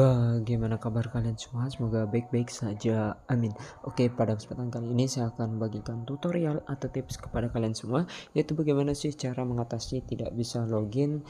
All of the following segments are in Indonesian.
Bagaimana kabar kalian semua? Semoga baik-baik saja. Amin. Oke, pada kesempatan kali ini saya akan bagikan tutorial atau tips kepada kalian semua yaitu bagaimana sih cara mengatasi tidak bisa login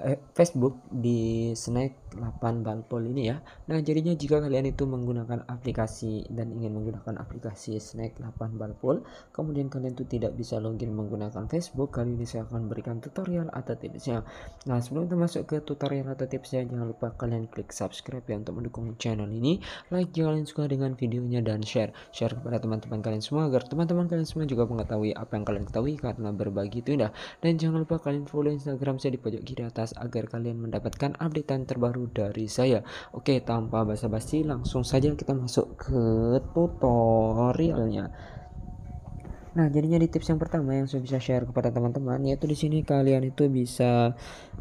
eh, Facebook di Snack 8 balpol ini ya nah jadinya jika kalian itu menggunakan aplikasi dan ingin menggunakan aplikasi snack 8 balpol kemudian kalian itu tidak bisa login menggunakan Facebook kali ini saya akan berikan tutorial atau tipsnya nah sebelum kita masuk ke tutorial atau tipsnya jangan lupa kalian klik subscribe ya untuk mendukung channel ini like jika kalian suka dengan videonya dan share share kepada teman-teman kalian semua agar teman-teman kalian semua juga mengetahui apa yang kalian ketahui karena berbagi itu indah dan jangan lupa kalian follow instagram saya di pojok kiri atas agar kalian mendapatkan update terbaru terbaru dari saya Oke tanpa basa-basi langsung saja kita masuk ke tutorialnya Nah, jadinya di tips yang pertama yang saya bisa share kepada teman-teman yaitu di sini kalian itu bisa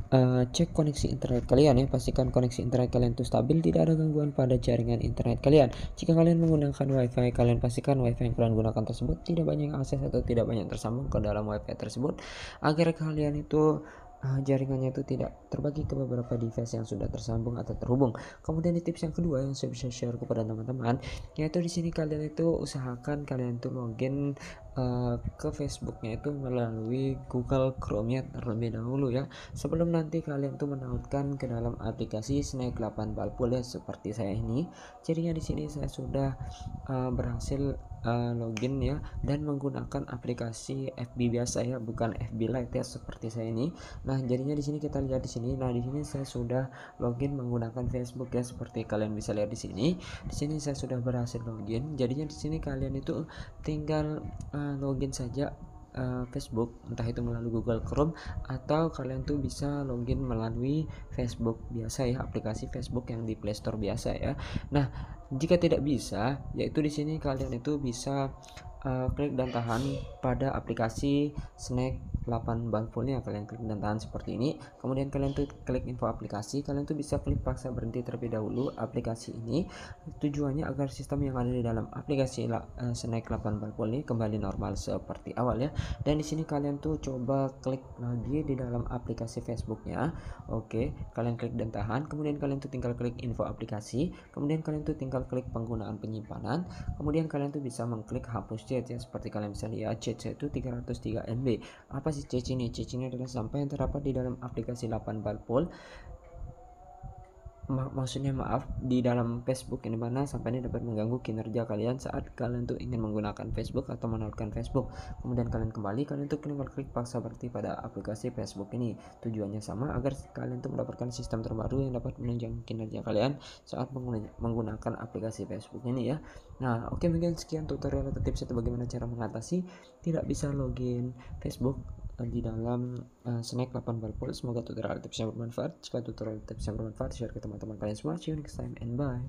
uh, cek koneksi internet kalian ya. Pastikan koneksi internet kalian itu stabil, tidak ada gangguan pada jaringan internet kalian. Jika kalian menggunakan WiFi, kalian pastikan WiFi yang kalian gunakan tersebut tidak banyak akses atau tidak banyak tersambung ke dalam WiFi tersebut agar kalian itu Ah, jaringannya itu tidak terbagi ke beberapa device yang sudah tersambung atau terhubung. Kemudian di tips yang kedua yang saya bisa share kepada teman-teman, yaitu di sini kalian itu usahakan kalian itu login Eh, ke Facebooknya itu melalui Google chrome ya terlebih dahulu ya sebelum nanti kalian tuh menautkan ke dalam aplikasi Snake 8 Ball ya seperti saya ini jadinya di sini saya sudah uh, berhasil uh, login ya dan menggunakan aplikasi FB biasa ya bukan FB Lite ya seperti saya ini nah jadinya di sini kita lihat di sini nah di sini saya sudah login menggunakan Facebook ya seperti kalian bisa lihat di sini di sini saya sudah berhasil login jadinya di sini kalian itu tinggal uh, login saja uh, Facebook, entah itu melalui Google Chrome atau kalian tuh bisa login melalui Facebook biasa ya, aplikasi Facebook yang di Play Store biasa ya. Nah, jika tidak bisa, yaitu di sini kalian itu bisa uh, klik dan tahan pada aplikasi Snack 8 Balpulnya kalian klik dan tahan seperti ini. Kemudian kalian tuh klik info aplikasi, kalian tuh bisa klik paksa berhenti terlebih dahulu aplikasi ini. Tujuannya agar sistem yang ada di dalam aplikasi uh, Snack 8 Balpul ini kembali normal seperti awal ya. Dan di sini kalian tuh coba klik lagi di dalam aplikasi Facebooknya. Oke, kalian klik dan tahan. Kemudian kalian tuh tinggal klik info aplikasi. Kemudian kalian tuh tinggal tinggal klik penggunaan penyimpanan kemudian kalian tuh bisa mengklik hapus chat ya seperti kalian bisa lihat saya itu 303 MB apa sih chat ini Chat ini adalah sampah yang terdapat di dalam aplikasi 8 ball ma maksudnya maaf di dalam Facebook ini mana sampai ini dapat mengganggu kinerja kalian saat kalian tuh ingin menggunakan Facebook atau menaruhkan Facebook kemudian kalian kembali kalian tuh klik klik paksa berarti pada aplikasi Facebook ini tujuannya sama agar kalian tuh mendapatkan sistem terbaru yang dapat menunjang kinerja kalian saat menggunakan aplikasi Facebook ini ya nah oke okay, mungkin sekian tutorial atau tips atau bagaimana cara mengatasi tidak bisa login Facebook di dalam uh, snack 8 ball pool. Semoga tutorial tipsnya bermanfaat. Jika tutorial tipsnya bermanfaat, share ke teman-teman kalian semua. See you next time and bye.